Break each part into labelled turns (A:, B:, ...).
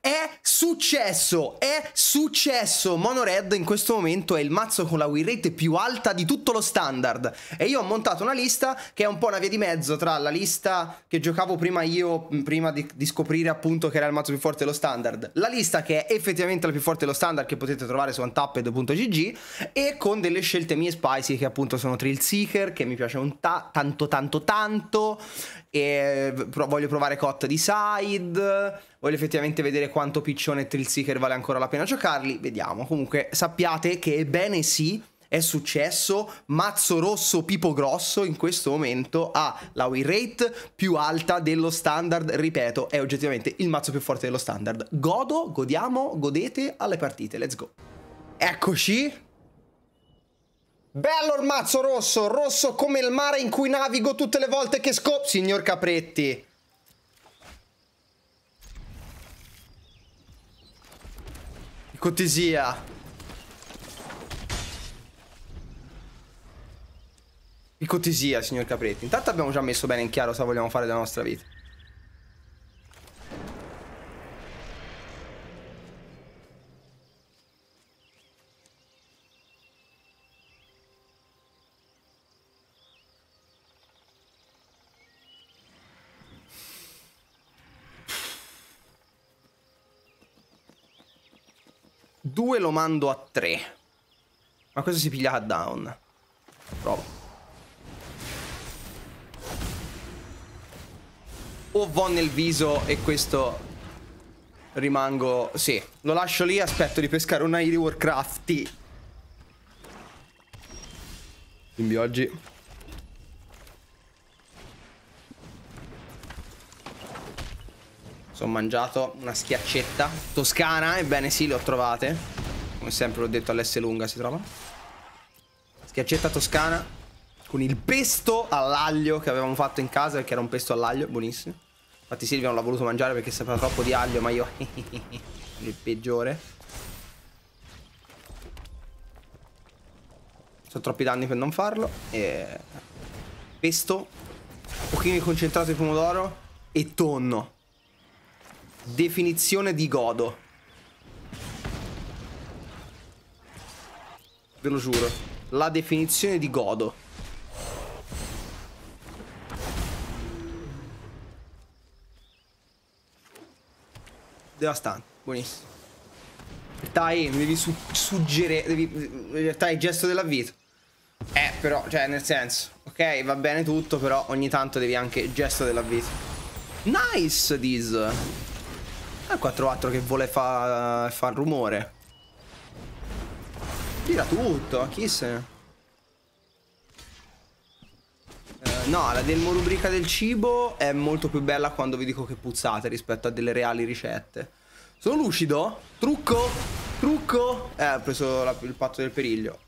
A: È successo, è successo. Monored in questo momento è il mazzo con la win rate più alta di tutto lo standard. E io ho montato una lista che è un po' una via di mezzo tra la lista che giocavo prima io, prima di, di scoprire appunto che era il mazzo più forte dello standard, la lista che è effettivamente la più forte dello standard che potete trovare su untapped.gg e con delle scelte mie spicy che appunto sono Trill Seeker, che mi piace un ta tanto tanto tanto, e pro- voglio provare Cot di side, voglio effettivamente vedere quanto Piccione e Seeker vale ancora la pena giocarli, vediamo. Comunque sappiate che ebbene sì, è successo, Mazzo Rosso Pipo Grosso in questo momento ha la win rate più alta dello standard, ripeto, è oggettivamente il mazzo più forte dello standard. Godo, godiamo, godete alle partite, let's go. Eccoci, Bello il mazzo rosso, rosso come il mare in cui navigo tutte le volte che scop... Signor Capretti. Icotesia. Icotesia, signor Capretti. Intanto abbiamo già messo bene in chiaro cosa vogliamo fare della nostra vita. 2 lo mando a 3. Ma questo si piglia down. Prova. O vo nel viso e questo rimango... Sì, lo lascio lì aspetto di pescare un Airi Warcrafty. Quindi oggi... Sono mangiato una schiaccetta toscana, ebbene sì, le ho trovate. Come sempre l'ho detto all'S lunga si trova. Schiaccetta toscana. Con il pesto all'aglio che avevamo fatto in casa perché era un pesto all'aglio, buonissimo. Infatti Silvia non l'ha voluto mangiare perché sapeva troppo di aglio, ma io... il peggiore. Sono troppi danni per non farlo. E... Pesto. Un pochino di concentrato di pomodoro. E tonno. Definizione di godo. Ve lo giuro. La definizione di godo. Devastante. Buonissimo. Dai, mi devi su suggerire. Devi. il gesto dell'avvito. Eh, però, cioè, nel senso. Ok, va bene tutto, però ogni tanto devi anche il gesto dell'avvito. Nice, this. Ecco, 4-4 che vuole fa far rumore. Tira tutto, a chi se ne... Eh, no, la demolubrica del cibo è molto più bella quando vi dico che puzzate rispetto a delle reali ricette. Sono lucido? Trucco? Trucco? Eh, ho preso la, il patto del periglio.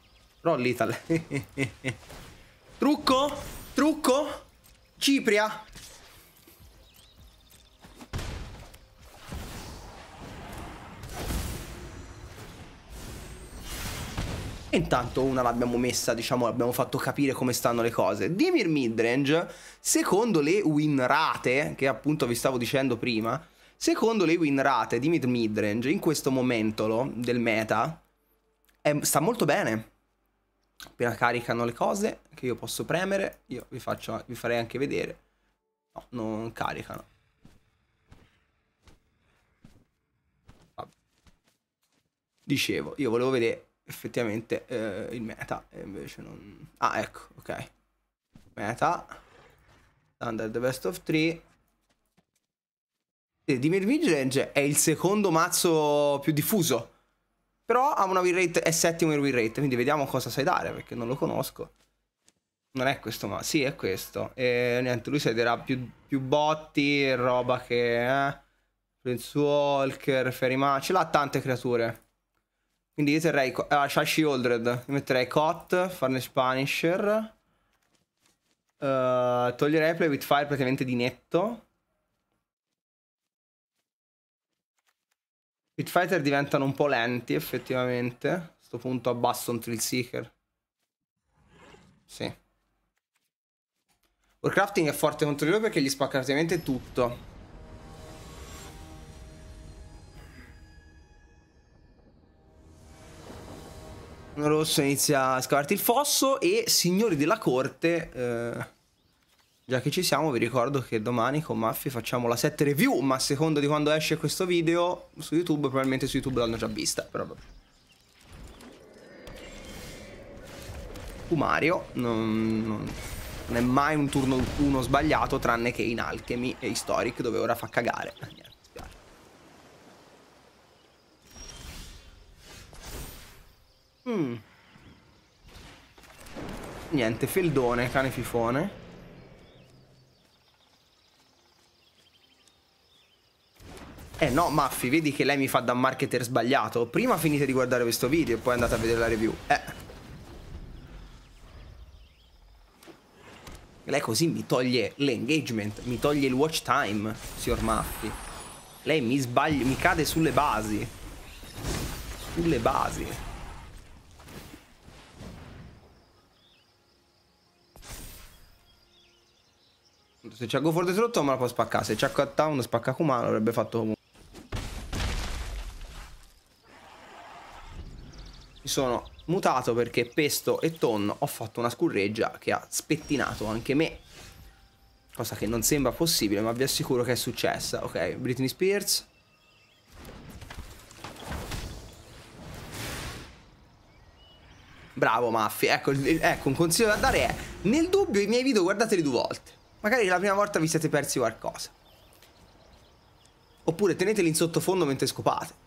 A: Roll Italy. Trucco? Trucco? Cipria? E intanto una l'abbiamo messa, diciamo, abbiamo fatto capire come stanno le cose. Dimir midrange, secondo le win rate, che appunto vi stavo dicendo prima, secondo le win rate di midrange in questo momento lo, del meta è, sta molto bene. Appena caricano le cose che io posso premere, io vi, faccio, vi farei anche vedere. No, non caricano. Dicevo, io volevo vedere effettivamente eh, il meta e invece non... Ah, ecco, ok. Meta. Under the best of three. Dimir Vigilance è il secondo mazzo più diffuso. Però ha una win rate, è settimo in win rate, quindi vediamo cosa sai dare, perché non lo conosco. Non è questo, ma sì, è questo. E niente, lui sederà più, più botti, roba che... Eh, Prince Walker, Ferima, ce l'ha tante creature. Quindi io terrei uh, ah, Shashi Oldred. Metterei Cot, Farnes Punisher. Uh, eh, toglierei Play with Fire praticamente di netto. Fighter diventano un po' lenti effettivamente. A questo punto abbasso un Thrill Seeker. Sì. Warcrafting è forte contro di loro perché gli spacca praticamente tutto. Rosso inizia a scavarti il fosso e signori della corte, eh, già che ci siamo vi ricordo che domani con Maffi facciamo la set review, ma a seconda di quando esce questo video su YouTube, probabilmente su YouTube l'hanno già vista, però vabbè. Mario non, non, non, è mai un turno 1 sbagliato tranne che in Alchemy e Historic dove ora fa cagare. Mm. Niente, feldone, cane fifone. Eh no, Maffi, vedi che lei mi fa da marketer sbagliato. Prima finite di guardare questo video e poi andate a vedere la review. Eh. Lei così mi toglie l'engagement, mi toglie il watch time, signor Maffi. Lei mi sbaglia, mi cade sulle basi. Sulle basi. Se c'è Go for the Throat me la può spaccare. Se c'è Cut Town spacca Kumano avrebbe fatto comunque. Mi sono mutato perché pesto e tonno ho fatto una scurreggia che ha spettinato anche me. Cosa che non sembra possibile, ma vi assicuro che è successa. Ok, Britney Spears. Bravo Maffi, ecco, ecco, un consiglio da dare è, nel dubbio i miei video guardateli due volte. Magari la prima volta vi siete persi qualcosa. Oppure teneteli in sottofondo mentre scopate.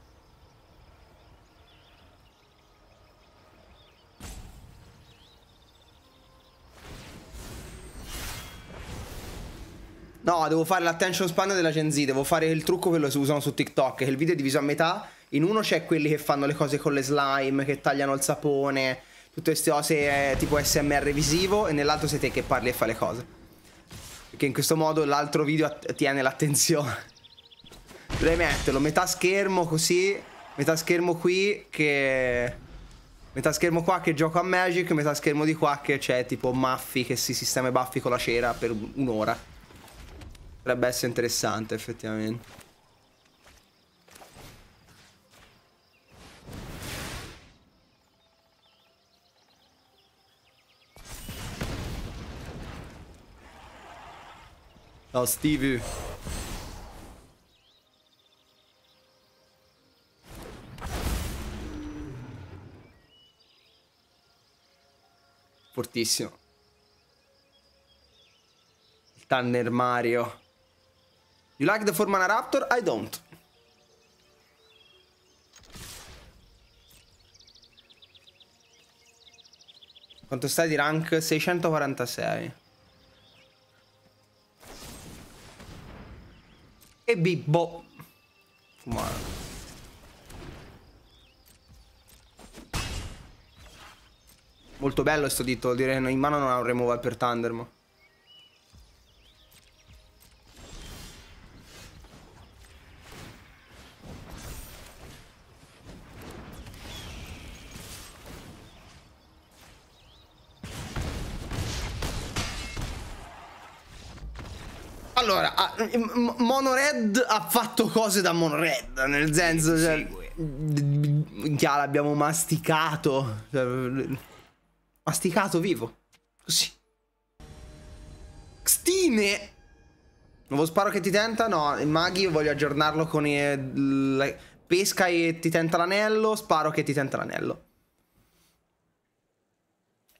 A: No, devo fare l'attention span della Gen Z, devo fare il trucco che lo usano su TikTok, che il video è diviso a metà, in uno c'è quelli che fanno le cose con le slime, che tagliano il sapone, tutte queste cose eh, tipo SMR visivo, e nell'altro sei te che parli e fa le cose. Che in questo modo l'altro video tiene l'attenzione. Dovrei metterlo metà schermo così, metà schermo qui che... Metà schermo qua che gioco a Magic, metà schermo di qua che c'è tipo Muffy che si sistema i baffi con la cera per un'ora. Potrebbe essere interessante effettivamente. Da Stevie. Fortissimo. Tanner Mario. You like the Formana Raptor? I don't. Quanto stai di rank? 646. E Bibbo. Fumare. Molto bello sto dito, direi in mano non ha un removal per Thunder, ma... Monored ha fatto cose da Monored, nel senso, cioè, già l'abbiamo masticato, cioè, masticato vivo, così. Xtine! Nuovo sparo che ti tenta? No, il Maghi voglio aggiornarlo con il... pesca e ti tenta l'anello, sparo che ti tenta l'anello.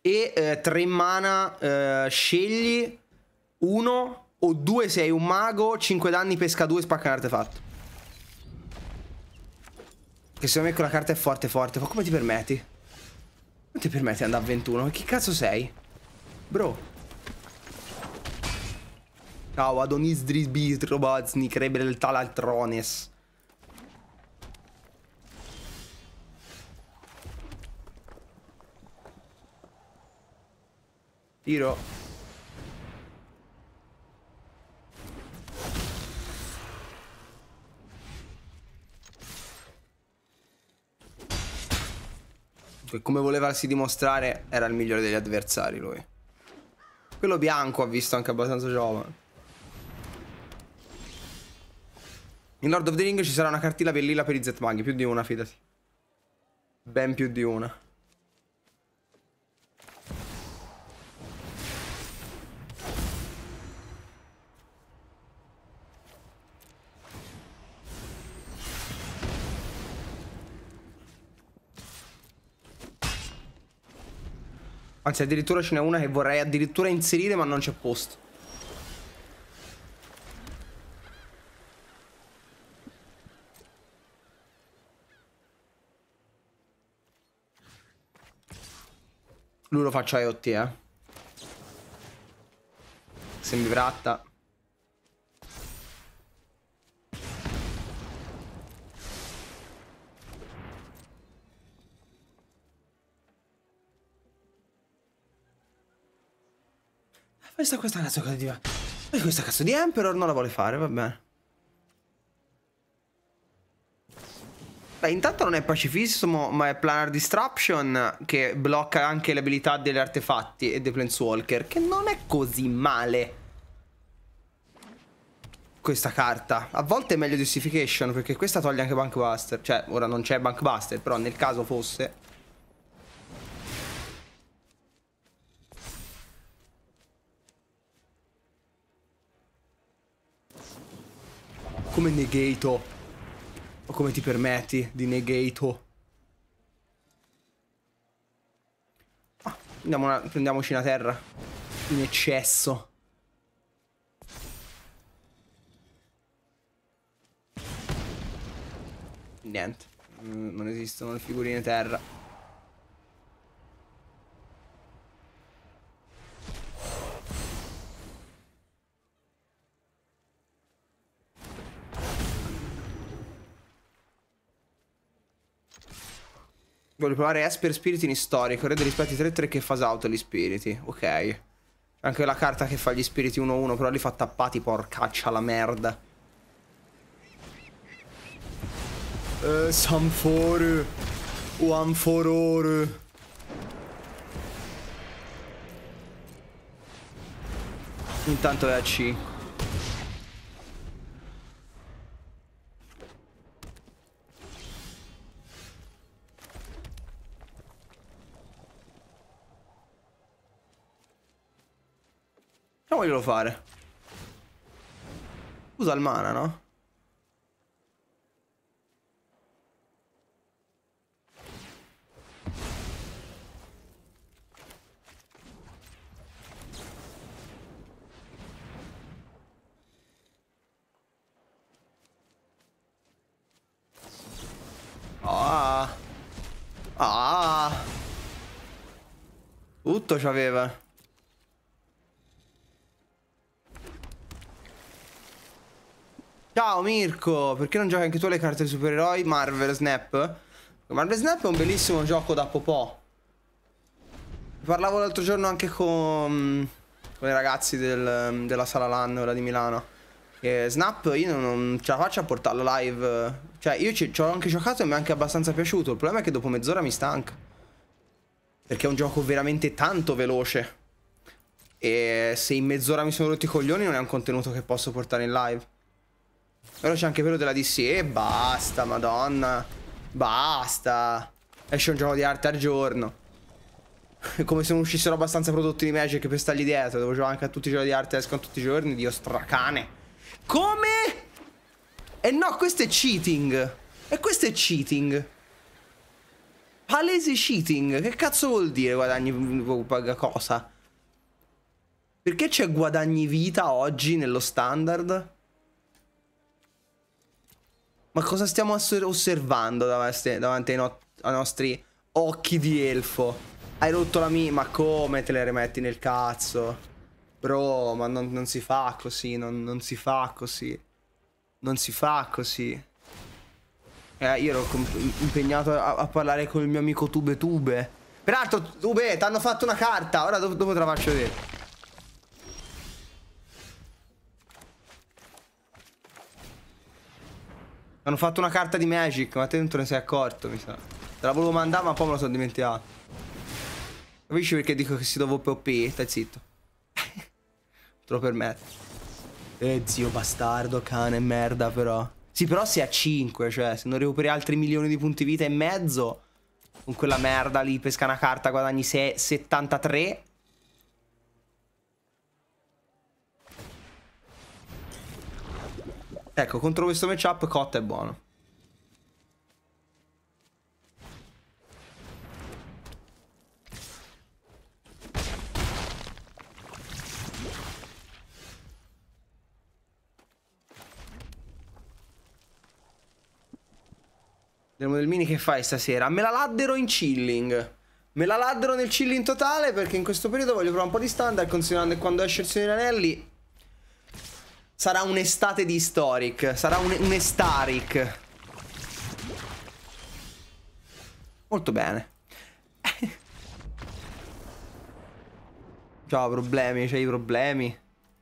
A: E eh, tre mana eh, scegli uno o 2 sei un mago, 5 danni, pesca 2, spacca un artefatto. Che secondo me quella carta è forte forte. Ma come ti permetti? Non ti permetti di andare a 21? Ma chi cazzo sei? Bro. Ciao, Adonis Drisbis, Robaznik, Rebel Talaltrones. Tiro. Cioè, come voleva dimostrare, era il migliore degli avversari lui. Quello bianco ha visto anche abbastanza giovane. In Lord of the Ring ci sarà una cartilla per per i Z-Mag, più di una, fidati. Ben più di una. Anzi, addirittura ce n'è una che vorrei addirittura inserire, ma non c'è posto. Lui lo faccio a IoT, eh. Sembratta. Questa, questa cazzo di... questa cazzo di Emperor non la vuole fare, va bene. Beh, intanto non è pacifismo, ma è planar disruption che blocca anche le abilità degli artefatti e dei planeswalker, che non è così male. Questa carta. A volte è meglio justification, perché questa toglie anche Bankbuster. Cioè, ora non c'è Bankbuster, però nel caso fosse... come negato. O come ti permetti di negato. Ah, prendiamo una, prendiamoci una terra. In eccesso. Niente. Mm, non esistono le figurine terra. Voglio provare Esper Spiriti in storico. Rede rispetti 3-3 che fa auto gli spiriti. Ok. Anche la carta che fa gli spiriti 1-1, però li fa tappati, porcaccia la merda. Eh, Sanfore. One for ore. Intanto è a 5. Facciamoglielo fare. Usa il mana, no? Ah. Ah. Tutto c'aveva. Ciao Mirko, perché non giochi anche tu alle carte supereroi Marvel Snap? Marvel Snap è un bellissimo gioco da popò. Parlavo l'altro giorno anche con, con i ragazzi del, della sala LAN, quella di Milano. E Snap io non, non, ce la faccio a portarlo live. Cioè io ci, ci ho anche giocato e mi è anche abbastanza piaciuto. Il problema è che dopo mezz'ora mi stanca. Perché è un gioco veramente tanto veloce. E se in mezz'ora mi sono rotti i coglioni non è un contenuto che posso portare in live. Però c'è anche quello della DC. E basta, madonna. Basta. Esce un gioco di arte al giorno. È come se non uscissero abbastanza prodotti di Magic per stargli dietro. Devo giocare anche a tutti i giochi di arte escono tutti i giorni. Dio stracane. Come? E eh no, questo è cheating. E questo è cheating. Palese cheating. Che cazzo vuol dire guadagni cosa? Perché c'è guadagni vita oggi nello standard? Ma cosa stiamo osservando davanti, davanti ai, no ai, nostri occhi di elfo? Hai rotto la mia... Ma come te le rimetti nel cazzo? Bro, ma non, non si fa così, non, non, si fa così. Non si fa così. Eh, io ero impegnato a, a, parlare con il mio amico Tube Tube. Peraltro, Tube, ti hanno fatto una carta. Ora dopo, dopo te la faccio vedere. Hanno fatto una carta di Magic, ma te non te ne sei accorto, mi sa. Te la volevo mandare, ma poi me la sono dimenticata. Capisci perché dico che si dopo POP? Stai zitto. te lo permetto. Eh, zio bastardo, cane, merda, però. Sì, però sei a 5, cioè, se non recuperi altri milioni di punti vita e mezzo, con quella merda lì, pesca una carta, guadagni 73 Ecco, contro questo matchup Cot è buono. Vediamo del mini che fai stasera. Me la laddero in chilling. Me la laddero nel chilling totale perché in questo periodo voglio provare un po' di standard considerando che quando esce il Signore Anelli Sarà un'estate di Historic. Sarà un'estaric. un Molto bene. Ciao, problemi, c'hai problemi.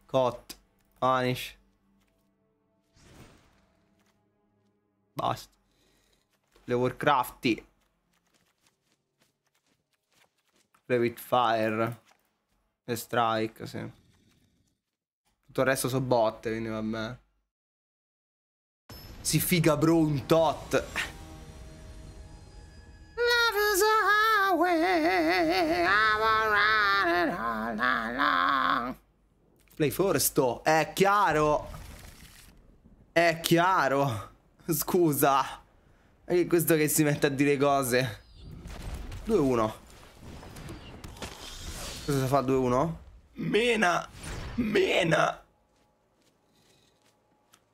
A: Cot. Punish. Basta. Le Warcrafti. Revit Fire. E Strike, sì. Tutto il resto so botte, quindi vabbè. Si figa bro un tot. Love is a highway, all Play forsto, oh, è chiaro. È chiaro. Scusa. È questo che si mette a dire cose. 2-1. Cosa fa 2-1? Mena! Mena!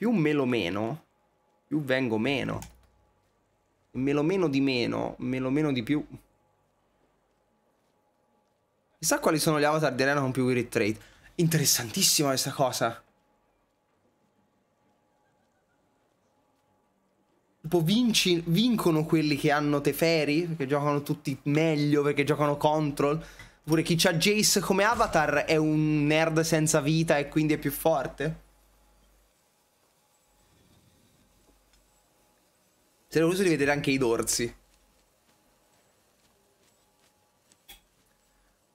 A: Più me lo meno, più vengo meno. E me lo meno di meno, me lo meno di più. Chissà quali sono gli avatar di Arena con più win trade. Interessantissima questa cosa. Tipo vinci, vincono quelli che hanno Teferi, perché giocano tutti meglio, perché giocano control. Pure chi ha Jace come avatar è un nerd senza vita e quindi è più forte. Sarei curioso di vedere anche i dorsi.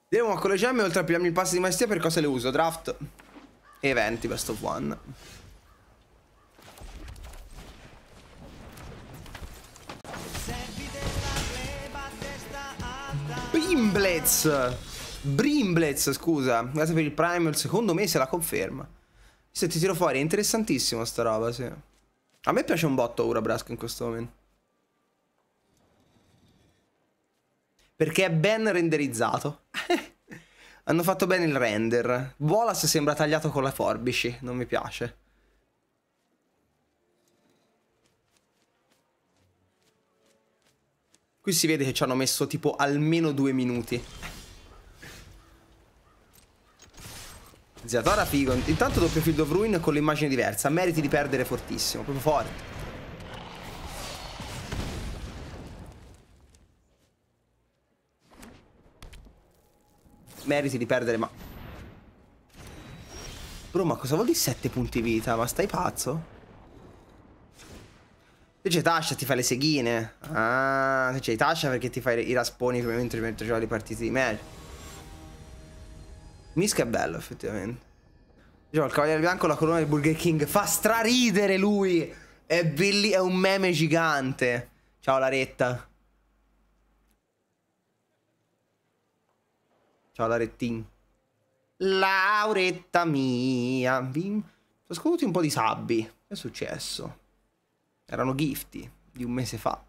A: Devo con le gemme oltre a pigliarmi il pass di maestria per cosa le uso? Draft e eventi, best of one. Brimblez! Brimblez, scusa. Grazie per il prime, il secondo mese la conferma. Se ti tiro fuori, è interessantissimo sta roba, sì. A me piace un botto Ura Brask in questo momento. Perché è ben renderizzato. Hanno fatto bene il render. Bolas sembra tagliato con le forbici, non mi piace. Qui si vede che ci hanno messo tipo almeno due minuti. Ziadora figo. Intanto doppio field of ruin con l'immagine diversa. Meriti di perdere fortissimo. Proprio forte. Meriti di perdere, ma... Bro, ma cosa vuol dire 7 punti vita? Ma stai pazzo? Se c'è Tasha, ti fai le seghine. Ah, tu c'è Tasha perché ti fai i rasponi mentre, mentre giochi le partite di merda. Misk è bello, effettivamente. Diciamo, il Cavaliere Bianco, la corona del Burger King. Fa straridere lui. È, belli- è un meme gigante. Ciao, Laretta. Ciao, Larettin. Lauretta mia. Sono scaduti un po' di sabbi. Che è successo? Erano gifti di un mese fa.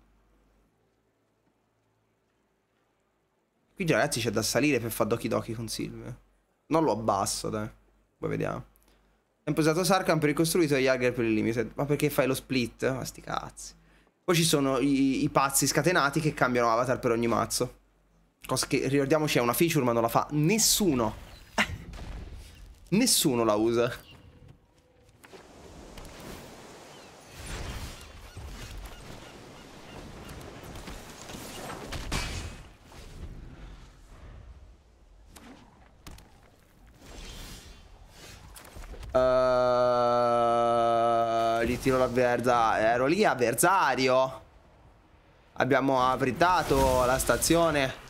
A: Qui già ragazzi c'è da salire per fare Doki Doki con Silvio. Eh. Non lo abbasso, dai. Poi vediamo. Tempo usato Sarkhan per il costruito e Jagger per il limited. Ma perché fai lo split? Ma sti cazzi. Poi ci sono i, i pazzi scatenati che cambiano avatar per ogni mazzo. Cosa che, ricordiamoci, è una feature ma non la fa nessuno. nessuno la usa. Uh, eh, ritiro l'avversario. Ero lì, avversario. Abbiamo apritato la stazione.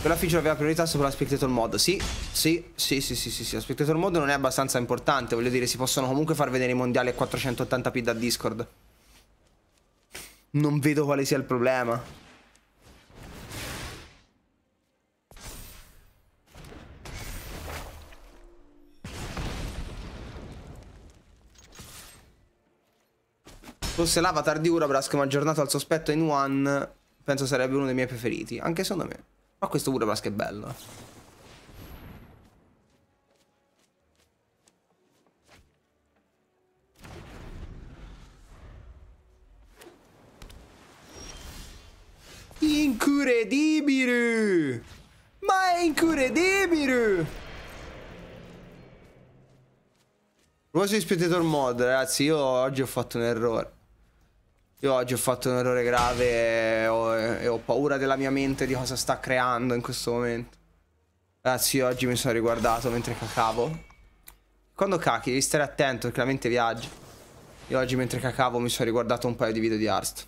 A: Quella feature aveva priorità sopra la spectator mod. Sì, sì, sì, sì, sì, sì, sì. La spectator mod non è abbastanza importante. Voglio dire, si possono comunque far vedere i mondiali a 480p da Discord. Non vedo quale sia il problema. Fosse l'avatar di Urabrask ma aggiornato al sospetto in One, penso sarebbe uno dei miei preferiti. Anche secondo me. Ma questo Urabrask è bello. Incredibile! Ma è incredibile! A proposito di Mod, ragazzi, io oggi ho fatto un errore. Io oggi ho fatto un errore grave e ho, e ho paura della mia mente di cosa sta creando in questo momento. Ragazzi, io oggi mi sono riguardato mentre cacavo. Quando cacchi devi stare attento perché la mente viaggia. Io oggi mentre cacavo mi sono riguardato un paio di video di Arst.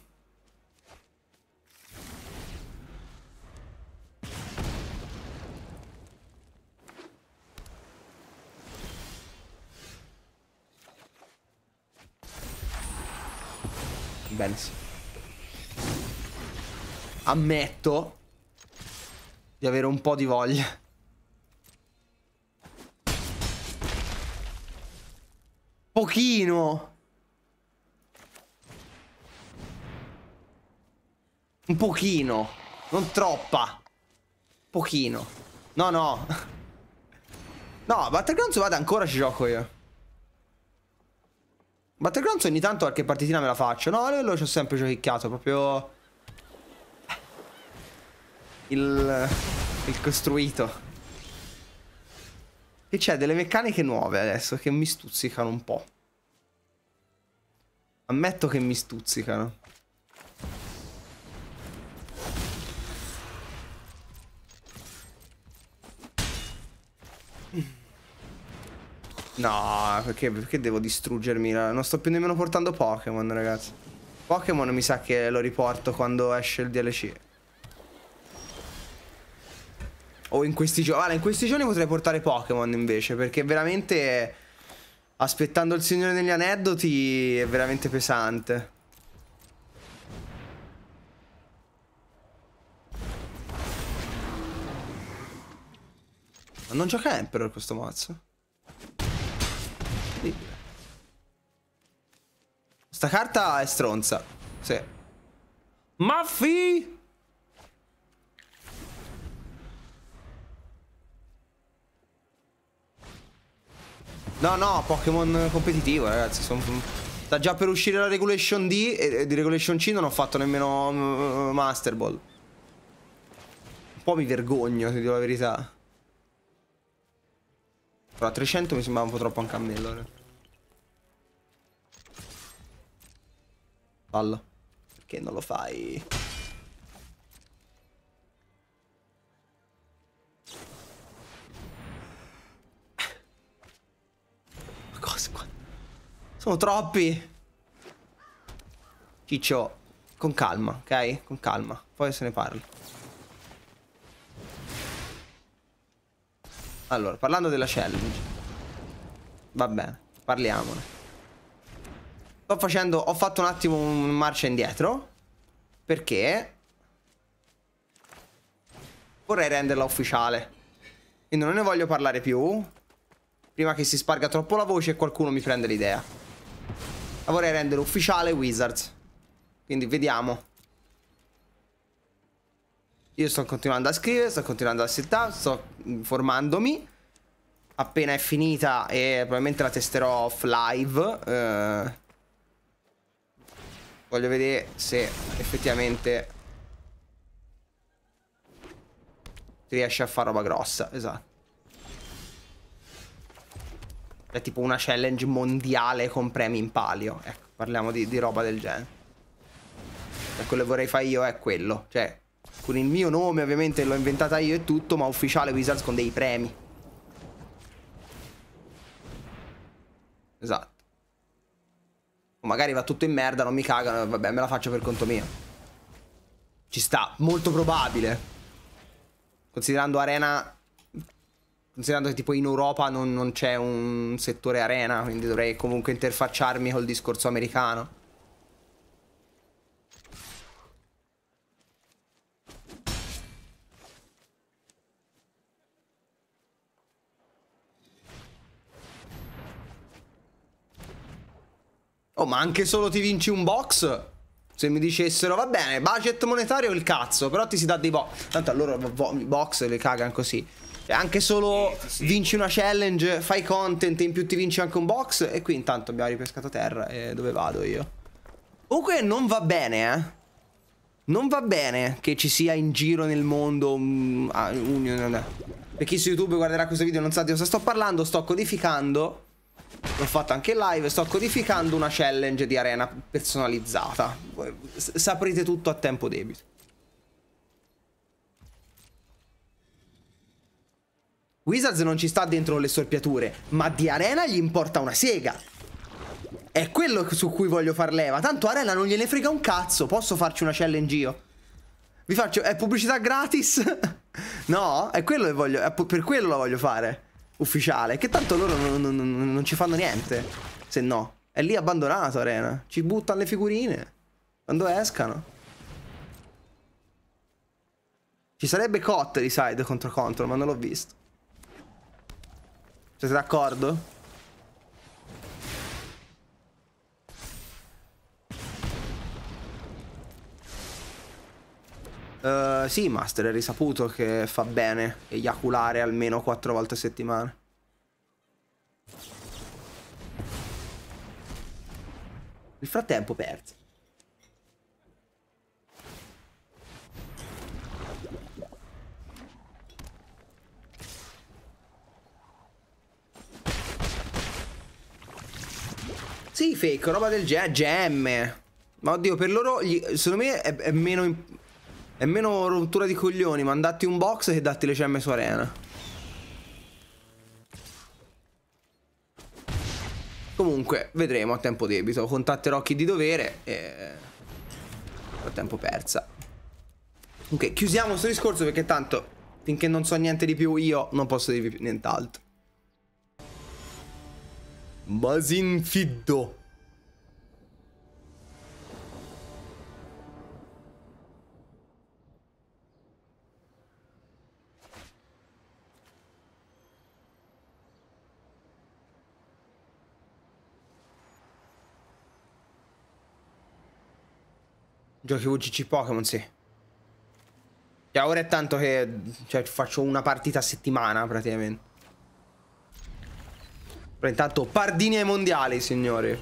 A: Benz. Ammetto di avere un po' di voglia. Pochino. Un pochino. Non troppa. Pochino. No, no. No, Battlegrounds vada ancora ci gioco io. Battlegrounds ogni tanto qualche partitina me la faccio. No, a livello ci ho sempre giochicchiato, proprio... Il... Il costruito. E c'è delle meccaniche nuove adesso che mi stuzzicano un po'. Ammetto che mi stuzzicano. No, perché, perché devo distruggermi? Non sto più nemmeno portando Pokémon, ragazzi. Pokémon mi sa che lo riporto quando esce il DLC. O in questi giorni. Allora, in questi giorni potrei portare Pokémon invece, perché veramente... Aspettando il signore degli aneddoti è veramente pesante. Ma non gioca Emperor questo mazzo? Sta carta è stronza. Sì. Maffi! No, no, Pokémon competitivo, ragazzi. Sono... Sta già per uscire la Regulation D e di Regulation C non ho fatto nemmeno mm, mm, Master Ball. Un po' mi vergogno, se dico la verità. Però 300 mi sembrava un po' troppo anche a me allora. Eh. Fallo. Perché non lo fai? Ma cosa qua? Sono troppi! Ciccio, con calma, ok? Con calma. Poi se ne parla. Allora, parlando della challenge. Va bene, parliamone. Sto facendo... Ho fatto un attimo un marcia indietro. Perché... Vorrei renderla ufficiale. Quindi non ne voglio parlare più. Prima che si sparga troppo la voce e qualcuno mi prende l'idea. La vorrei rendere ufficiale Wizards. Quindi vediamo. Io sto continuando a scrivere, sto continuando a settare, sto informandomi. Appena è finita e probabilmente la testerò off live. Eh Voglio vedere se effettivamente riesce a fare roba grossa, esatto. È tipo una challenge mondiale con premi in palio, ecco, parliamo di, di roba del genere. E cioè, quello che vorrei fare io è quello, cioè con il mio nome ovviamente l'ho inventata io e tutto, ma ufficiale Wizards con dei premi. Esatto. O magari va tutto in merda, non mi cagano, vabbè, me la faccio per conto mio. Ci sta, molto probabile. Considerando arena... Considerando che tipo in Europa non, non c'è un settore arena, quindi dovrei comunque interfacciarmi col discorso americano. Oh, ma anche solo ti vinci un box? Se mi dicessero, va bene, budget monetario il cazzo, però ti si dà dei box. Tanto a loro box le cagano così. E anche solo eh, vinci una challenge, fai content e in più ti vinci anche un box. E qui intanto abbiamo ripescato terra e dove vado io? Comunque non va bene, eh. Non va bene che ci sia in giro nel mondo un... Ah, un... Per chi su YouTube guarderà questo video non sa di cosa sto parlando, sto codificando L'ho fatto anche live, sto codificando una challenge di arena personalizzata. Saprete tutto a tempo debito. Wizards non ci sta dentro le storpiature, ma di Arena gli importa una sega. È quello su cui voglio far leva. Tanto Arena non gliene frega un cazzo. Posso farci una challenge io? Vi faccio... È pubblicità gratis? no? È quello che voglio... È per quello la voglio fare ufficiale. Che tanto loro non, non, non, non ci fanno niente. Se no. È lì abbandonato Arena. Ci buttano le figurine. Quando escano. Ci sarebbe cot di side contro contro, ma non l'ho visto. Siete d'accordo? Uh, sì, Master, è risaputo che fa bene eiaculare almeno quattro volte a settimana. Nel frattempo perso. Sì, fake, roba del genere, gemme. Ma oddio, per loro, gli, secondo me è, è meno... È meno rottura di coglioni mandatti un box che datti le gemme su arena. Comunque, vedremo a tempo debito. Contatterò chi di dovere e... Ho tempo persa. Ok, chiusiamo questo discorso perché tanto finché non so niente di più io non posso dirvi nient'altro. Masinfiddo. Giochi UGC Pokémon, sì. Cioè, ora è tanto che cioè, faccio una partita a settimana, praticamente. Però intanto pardini ai mondiali, signori.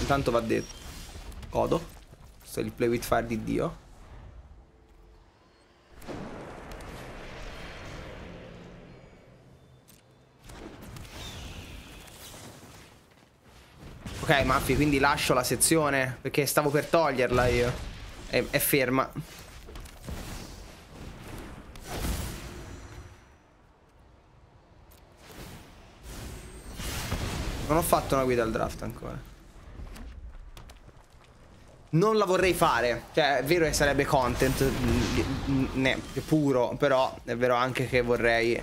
A: Intanto va detto. Codo. Questo è il play with fire di Dio. Ok, Maffi, quindi lascio la sezione perché stavo per toglierla io. È, è ferma. Non ho fatto una guida al draft ancora. Non la vorrei fare. Cioè, è vero che sarebbe content mm, mm, ne, puro, però è vero anche che vorrei...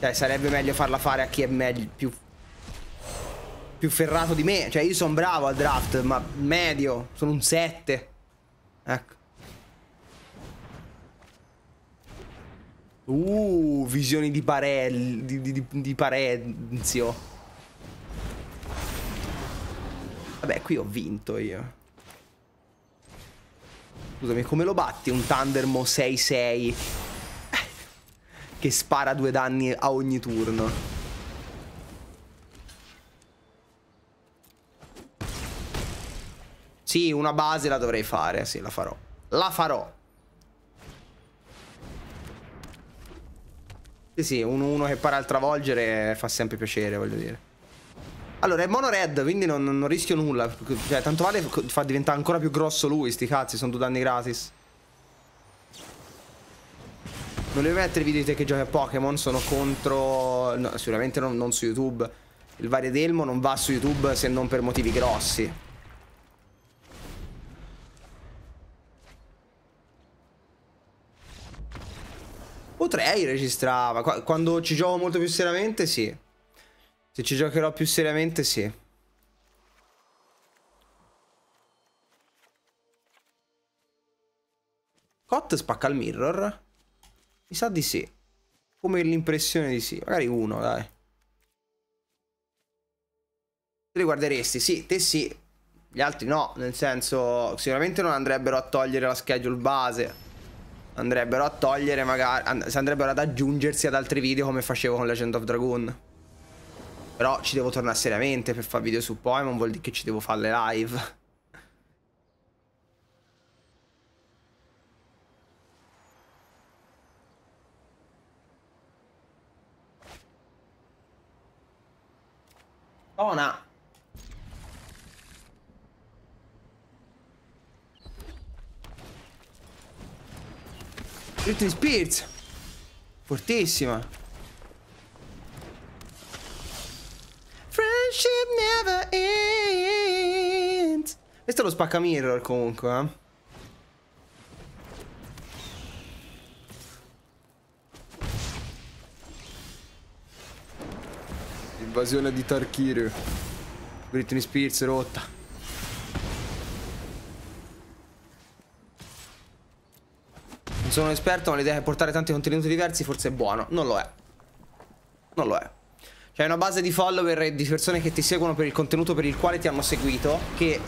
A: Cioè, sarebbe meglio farla fare a chi è meglio, più più ferrato di me. Cioè, io sono bravo al draft, ma medio. Sono un 7. Ecco. Uh, visioni di Parel. Di, di, di Parenzio. Vabbè, qui ho vinto io. Scusami, come lo batti un Thundermo 6-6? che spara due danni a ogni turno. Sì, una base la dovrei fare, sì, la farò. La farò. Sì, sì, un uno che pare al travolgere fa sempre piacere, voglio dire. Allora, è mono red, quindi non, non rischio nulla. Cioè, tanto vale fa diventare ancora più grosso lui, sti cazzi, sono due danni gratis. Non devi mettere video di te che giochi a Pokémon, sono contro... No, sicuramente non, non su YouTube. Il Varedelmo non va su YouTube se non per motivi grossi. Potrei registrare, ma Quando ci gioco molto più seriamente, sì. Se ci giocherò più seriamente, sì. Cot spacca il mirror? Mi sa di sì. Come l'impressione di sì. Magari uno, dai. Te li guarderesti? Sì, te sì. Gli altri no, nel senso... Sicuramente non andrebbero a togliere la schedule base andrebbero a togliere magari si andrebbero ad aggiungersi ad altri video come facevo con Legend of Dragoon però ci devo tornare seriamente per fare video su Pokémon vuol dire che ci devo fare le live Tona Britney Spears. Fortissima. Friendship never ends. Questo è lo spacca mirror comunque, eh. Invasione di Tarkir. Britney Spears rotta. sono un esperto, ma l'idea che portare tanti contenuti diversi forse è buono. Non lo è. Non lo è. C'è cioè, una base di follower e di persone che ti seguono per il contenuto per il quale ti hanno seguito. Che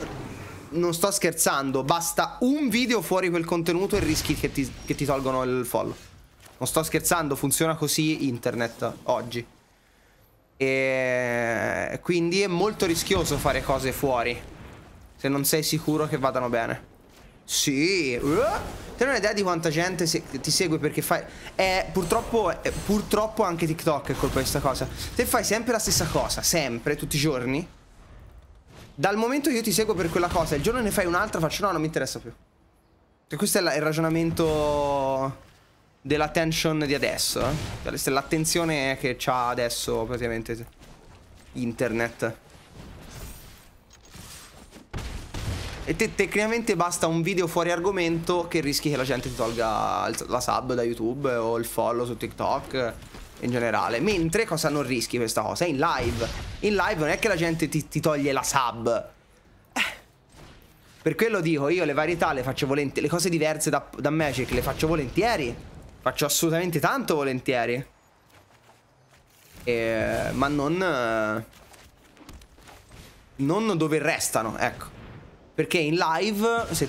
A: non sto scherzando, basta un video fuori quel contenuto e rischi che ti, che ti tolgono il follow. Non sto scherzando, funziona così internet oggi. E quindi è molto rischioso fare cose fuori. Se non sei sicuro che vadano bene. Sì. Uh! Te non hai idea di quanta gente se, ti segue perché fai... È, purtroppo, è, purtroppo anche TikTok è colpa di questa cosa. Se fai sempre la stessa cosa, sempre, tutti i giorni, dal momento che io ti seguo per quella cosa, il giorno ne fai un'altra, faccio no, non mi interessa più. E questo è la, il ragionamento dell'attention di adesso. Eh? Cioè, l'attenzione che ha adesso praticamente internet. E te tecnicamente basta un video fuori argomento che rischi che la gente ti tolga la sub da YouTube o il follow su TikTok in generale. Mentre cosa non rischi questa cosa? in live. In live non è che la gente ti, ti toglie la sub. Eh. Per quello dico, io le varietà le faccio volentieri, le cose diverse da, da Magic le faccio volentieri. Faccio assolutamente tanto volentieri. E, ma non... Eh, non dove restano, ecco. Perché in live, se,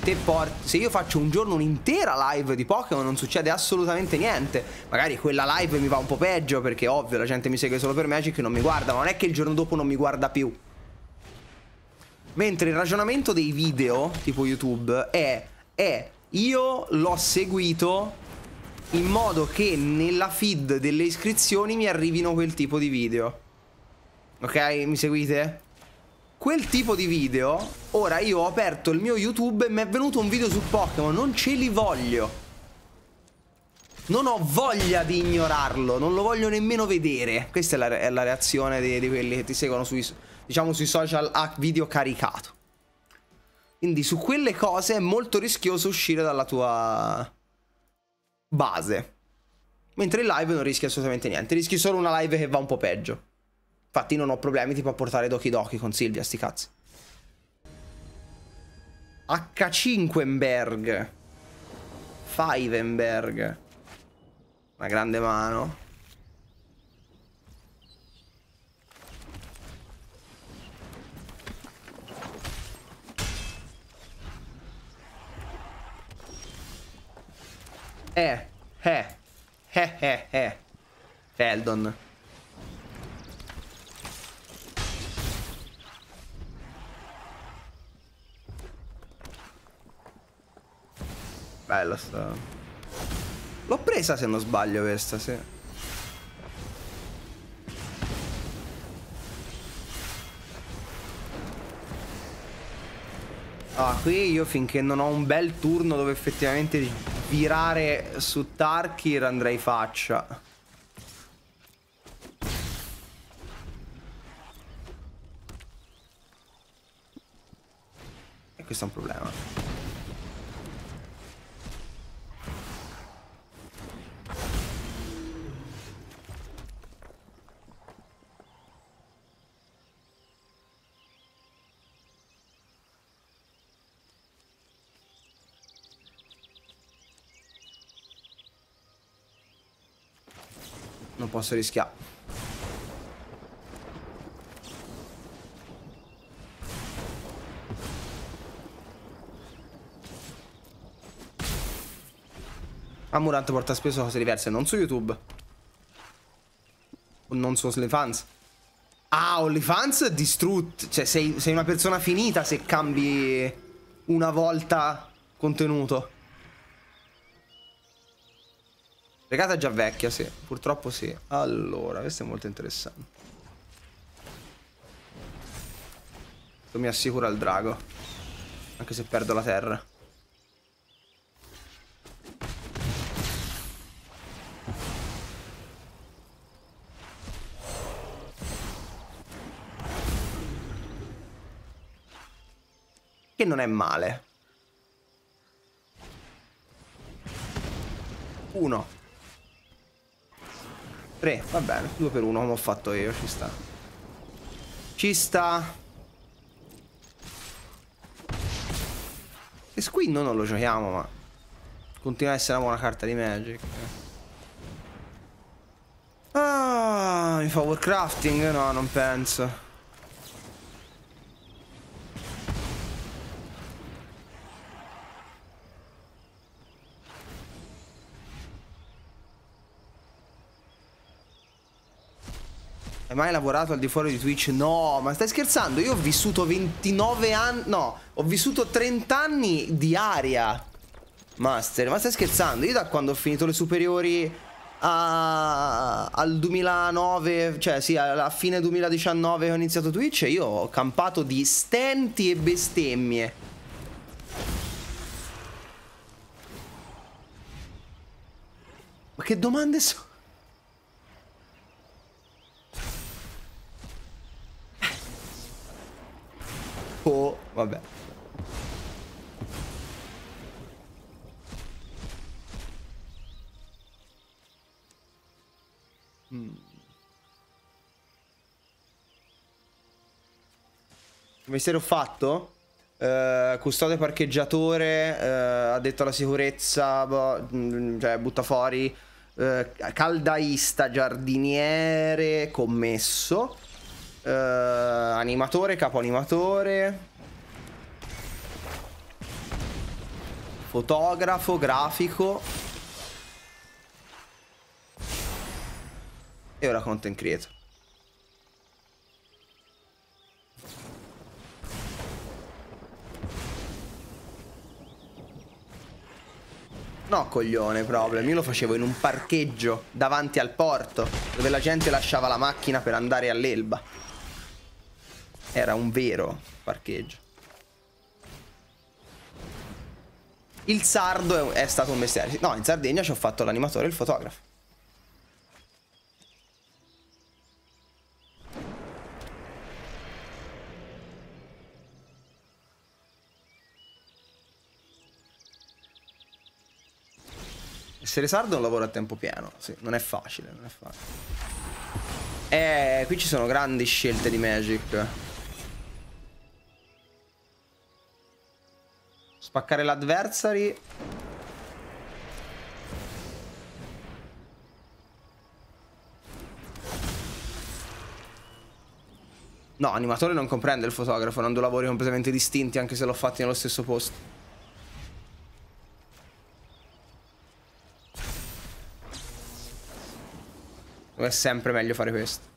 A: se io faccio un giorno un'intera live di Pokémon, non succede assolutamente niente. Magari quella live mi va un po' peggio, perché ovvio la gente mi segue solo per Magic e non mi guarda, ma non è che il giorno dopo non mi guarda più. Mentre il ragionamento dei video, tipo YouTube, è... è io l'ho seguito in modo che nella feed delle iscrizioni mi arrivino quel tipo di video. Ok? Mi seguite? quel tipo di video, ora io ho aperto il mio YouTube e mi è venuto un video su Pokémon, non ce li voglio. Non ho voglia di ignorarlo, non lo voglio nemmeno vedere. Questa è la, è la reazione di, di, quelli che ti seguono sui, diciamo, sui social a video caricato. Quindi su quelle cose è molto rischioso uscire dalla tua base. Mentre in live non rischi assolutamente niente, rischi solo una live che va un po' peggio. Infatti non ho problemi tipo a portare Doki Doki con Silvia, sti cazzi. H5enberg. Fivenberg. Una grande mano. Eh, eh, eh, eh, eh. Feldon. Bella sta. L'ho presa se non sbaglio questa, sì. Ah, qui io finché non ho un bel turno dove effettivamente virare su Tarkir andrei faccia. E questo è un problema. non posso rischiare. Amurant porta spesso cose diverse, non su YouTube. Non su OnlyFans. Ah, OnlyFans distrutto. Cioè, sei, sei una persona finita se cambi una volta contenuto. Regata già vecchia, sì. Purtroppo sì. Allora, questo è molto interessante. Questo mi assicura il drago. Anche se perdo la terra. Che non è male. Uno. 3, va bene, 2 per 1 come ho fatto io, ci sta. Ci sta. E Squid non lo giochiamo, ma continua a essere una buona carta di Magic. Ah, mi fa Warcrafting? No, non penso. Hai mai lavorato al di fuori di Twitch? No, ma stai scherzando? Io ho vissuto 29 anni... No, ho vissuto 30 anni di aria. Master, ma stai scherzando? Io da quando ho finito le superiori a... al 2009, cioè sì, alla fine 2019 ho iniziato Twitch, io ho campato di stenti e bestemmie. Ma che domande sono? Vabbè. Mm. Mestiere ho fatto? Uh, custode parcheggiatore, uh, eh, addetto alla sicurezza, boh, mh, mm, cioè butta fuori, uh, caldaista, giardiniere, commesso, animatore, capo animatore, Fotografo, grafico. E ora content creator. No, coglione, problem. Io lo facevo in un parcheggio davanti al porto, dove la gente lasciava la macchina per andare all'elba. Era un vero parcheggio. Il sardo è stato un mestiere. No, in Sardegna ci ho fatto l'animatore e il fotografo. Essere sardo è un lavoro a tempo pieno, sì, non è facile, non è facile. Eh, qui ci sono grandi scelte di Magic. Spaccare l'adversary. No, animatore non comprende il fotografo, Non due lavori completamente distinti anche se l'ho fatti nello stesso posto. È sempre meglio fare questo.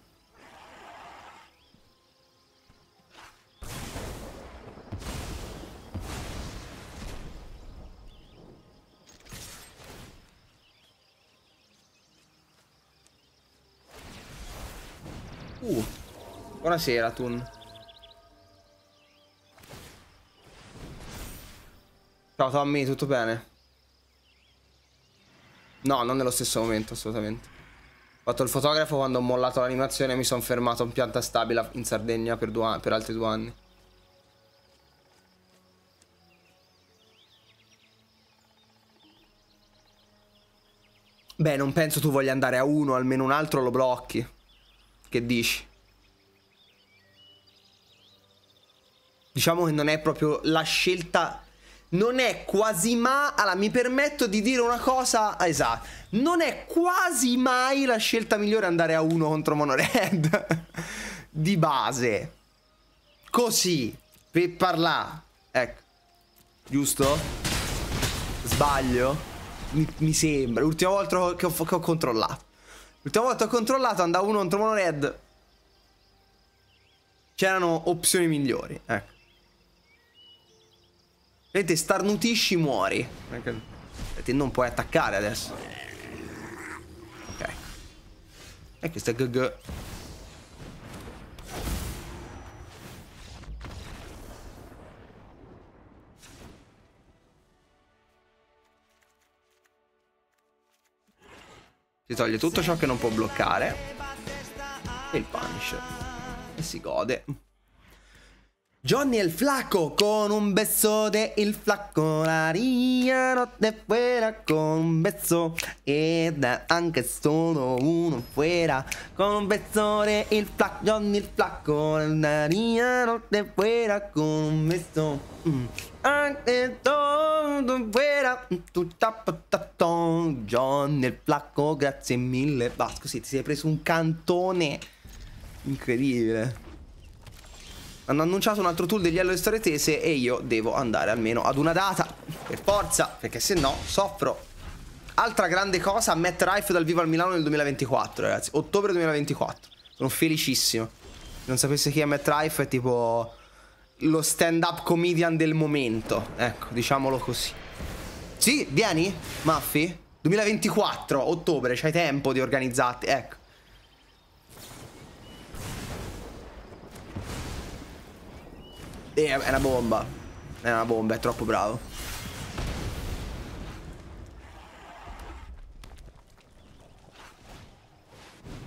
A: Uh, buonasera Tun. Ciao Tommy, tutto bene? No, non nello stesso momento, assolutamente. Ho fatto il fotografo quando ho mollato l'animazione e mi sono fermato in pianta stabile in Sardegna per, due, per altri due anni. Beh, non penso tu voglia andare a uno, almeno un altro lo blocchi. Che dici? Diciamo che non è proprio la scelta non è quasi mai. Allora, mi permetto di dire una cosa. Ah, esatto. Non è quasi mai la scelta migliore andare a uno contro Monored. di base. Così. Per parlare. Ecco. Giusto? Sbaglio? Mi, mi sembra. L'ultima volta che ho, che ho controllato. L'ultima volta ho controllato andava uno contro uno red. C'erano opzioni migliori, ecco. Vedete, starnutisci, muori. Perché non puoi attaccare adesso. Ok. E questo è GG. Si toglie tutto ciò che non può bloccare. E il punish. E si gode. Johnny il flacco con un beso de il flacco la ria notte fuera con un beso ed anche solo uno fuera con un beso de il flacco Johnny il flacco la ria notte fuera con un beso mm anche tutto vera John nel placco grazie mille basta così ti sei preso un cantone incredibile hanno annunciato un altro tool degli allo Story Tese e io devo andare almeno ad una data per forza perché se no soffro altra grande cosa Matt Rife dal vivo al Milano nel 2024 ragazzi ottobre 2024 sono felicissimo se non sapesse chi è Matt Rife è tipo lo stand up comedian del momento. Ecco, diciamolo così. Sì, vieni, Maffi? 2024, ottobre, c'hai tempo di organizzarti, ecco. Eh, è una bomba. È una bomba, è troppo bravo.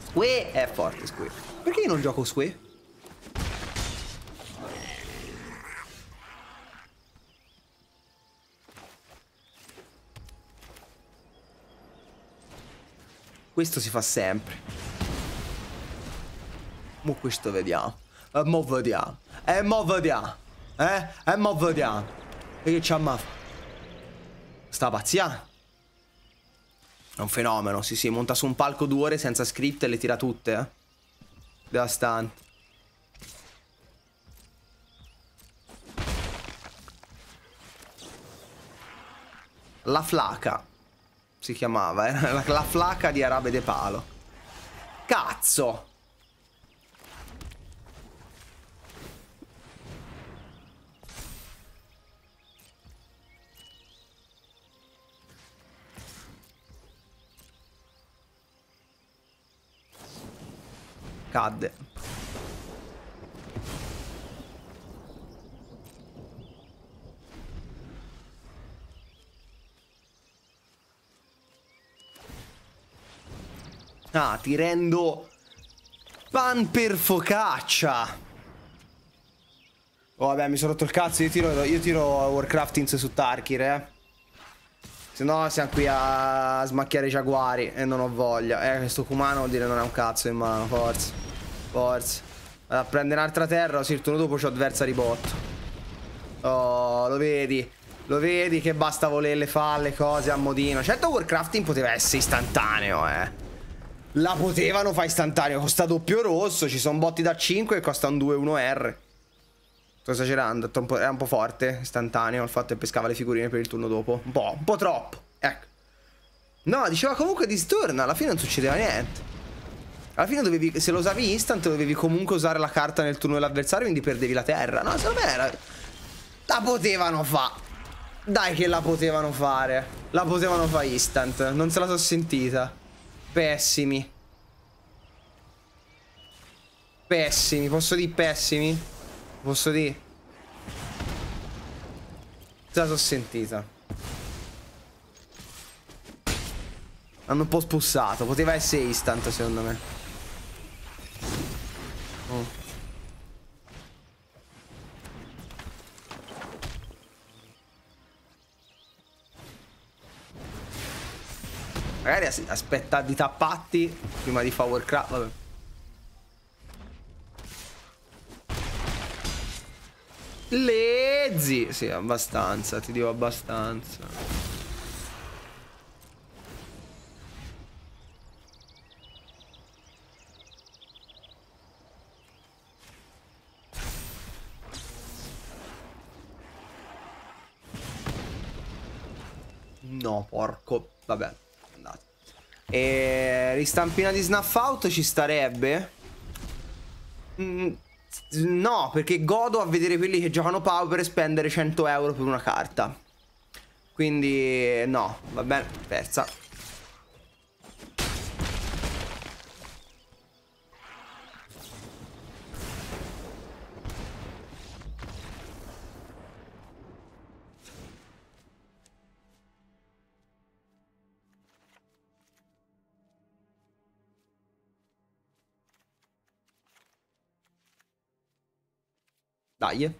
A: Squee è forte, Squee. Perché io non gioco Squee? Questo si fa sempre. Mo questo vediamo. E eh, mo vediamo. E mo vediamo. Eh? E eh, eh, mo vediamo. E che c'ha ma... Sta pazzia? È un fenomeno, sì sì, monta su un palco due ore senza script e le tira tutte, eh. Devastante. La flaca si chiamava, era eh? la, la flaca di Arabe de Palo. Cazzo! Cadde. Ah, ti rendo pan per focaccia. Oh, vabbè, mi sono rotto il cazzo, io tiro, io tiro Warcraft ins su Tarkir, eh. Se no siamo qui a smacchiare i giaguari e non ho voglia. Eh, questo cumano vuol dire non ha un cazzo in mano, forza. Forza. Vado a prendere un'altra terra, sì, il turno dopo c'ho avversari ribotto. Oh, lo vedi? Lo vedi che basta volerle fare le cose a modino. Certo Warcrafting poteva essere istantaneo, eh. La potevano fare istantaneo. Costa doppio rosso. Ci sono botti da 5 E costa un 2-1R. Sto esagerando. è un po' forte. Istantaneo. Il fatto che pescava le figurine per il turno dopo. Un po', un po' troppo. Ecco. No, diceva comunque disturno. Alla fine non succedeva niente. Alla fine dovevi, se lo usavi instant dovevi comunque usare la carta nel turno dell'avversario Quindi perdevi la terra No, secondo me era... La potevano fare Dai che la potevano fare La potevano fare instant Non se la so sentita Pessimi. Pessimi, posso dire pessimi? Posso dire? Già l'ho sentita. Hanno un po' spussato, poteva essere instant secondo me. Oh. Magari as aspetta di tappatti prima di fare Warcraft. Vabbè. Lezzi! Sì, abbastanza, ti dico abbastanza. No, porco. Vabbè. E ristampina di snuff out ci starebbe? Mm, no, perché godo a vedere quelli che giocano power e spendere 100 euro per una carta. Quindi no, va bene, persa. 打印。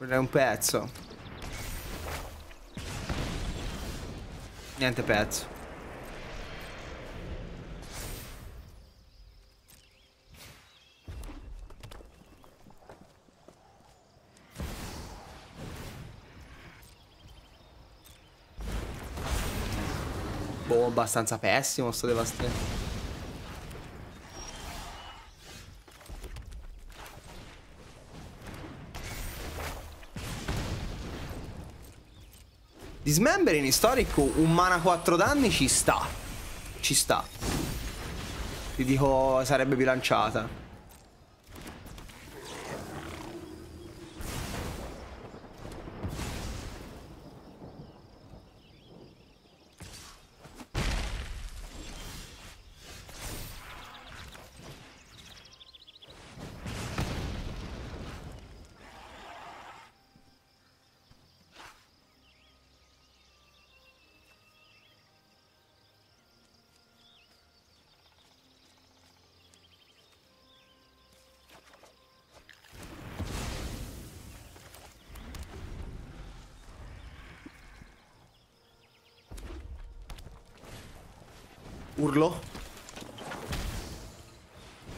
A: Vorrei un pezzo. Niente pezzo. Boh, abbastanza pessimo sto devastante. Dismembering in storico un mana 4 danni ci sta. Ci sta. Ti dico sarebbe bilanciata. Urlo.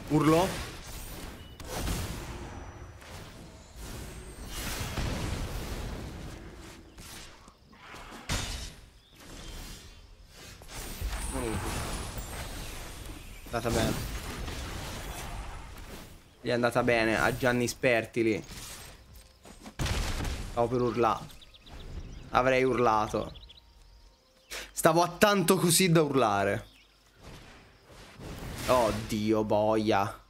A: Urlo. È andata bene. Gli è andata bene a Gianni Spertili. Stavo per urlare. Avrei urlato. Stavo a tanto così da urlare. Oddio, boia.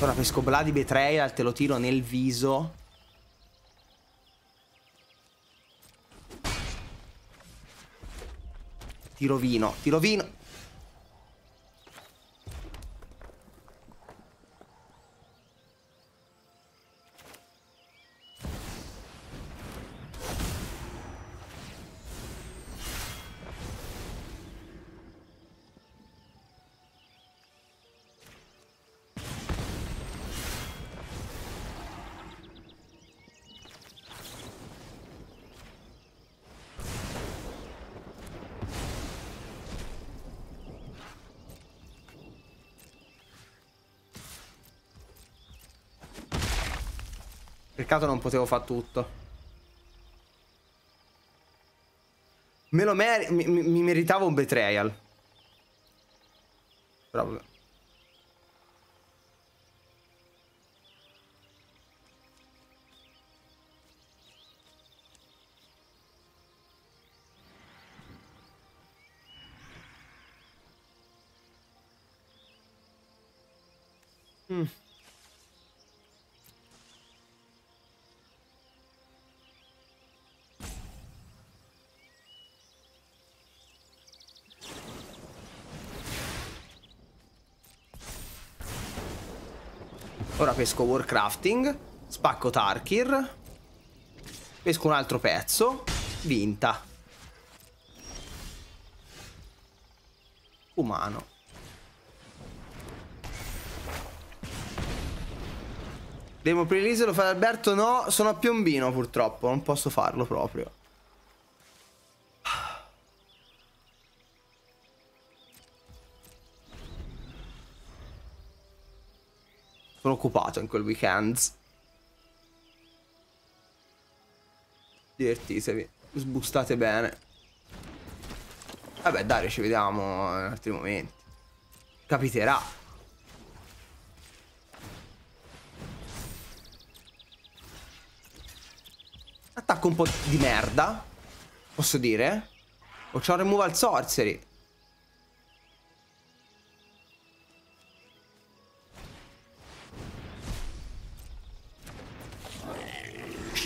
A: Ora pesco Bloody Betrayal, te lo tiro nel viso. Ti rovino Ti rovino mercato non potevo fare tutto. Me lo mer mi, mi, meritavo un betrayal. Proprio. Mm. Ora pesco Warcrafting, spacco Tarkir, pesco un altro pezzo, vinta. Umano. Demo pre-release lo fa Alberto? No, sono a Piombino purtroppo, non posso farlo proprio. Sono occupato in quel weekend. Divertitevi, sbustate bene. Vabbè, dai, ci vediamo in altri momenti. Capiterà. Attacco un po' di merda, posso dire. O c'ho removal sorcery.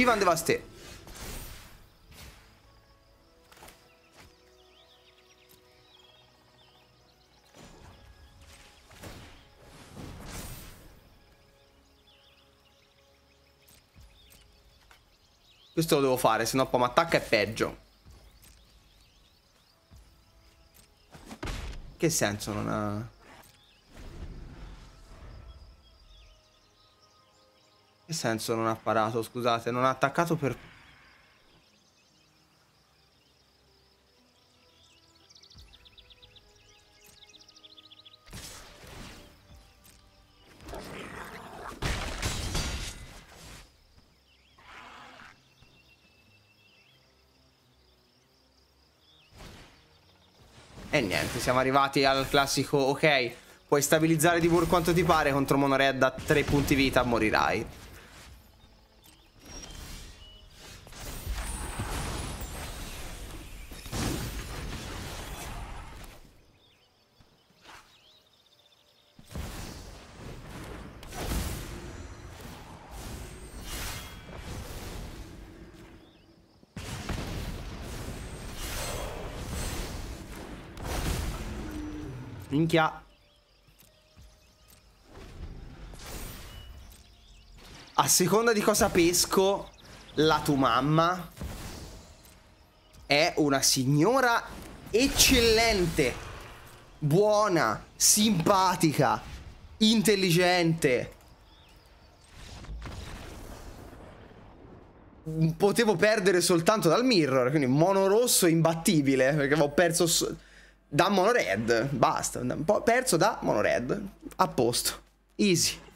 A: Chi va Questo lo devo fare, sennò poi mi attacca è peggio. Che senso non ha... Che senso non ha parato, scusate? Non ha attaccato per... E niente, siamo arrivati al classico, ok, puoi stabilizzare di pur quanto ti pare contro Monored a 3 punti vita, morirai. minchia. A seconda di cosa pesco, la tua mamma è una signora eccellente, buona, simpatica, intelligente. Potevo perdere soltanto dal mirror, quindi mono rosso imbattibile, perché avevo perso da Monored, basta, perso da Monored, a posto, easy.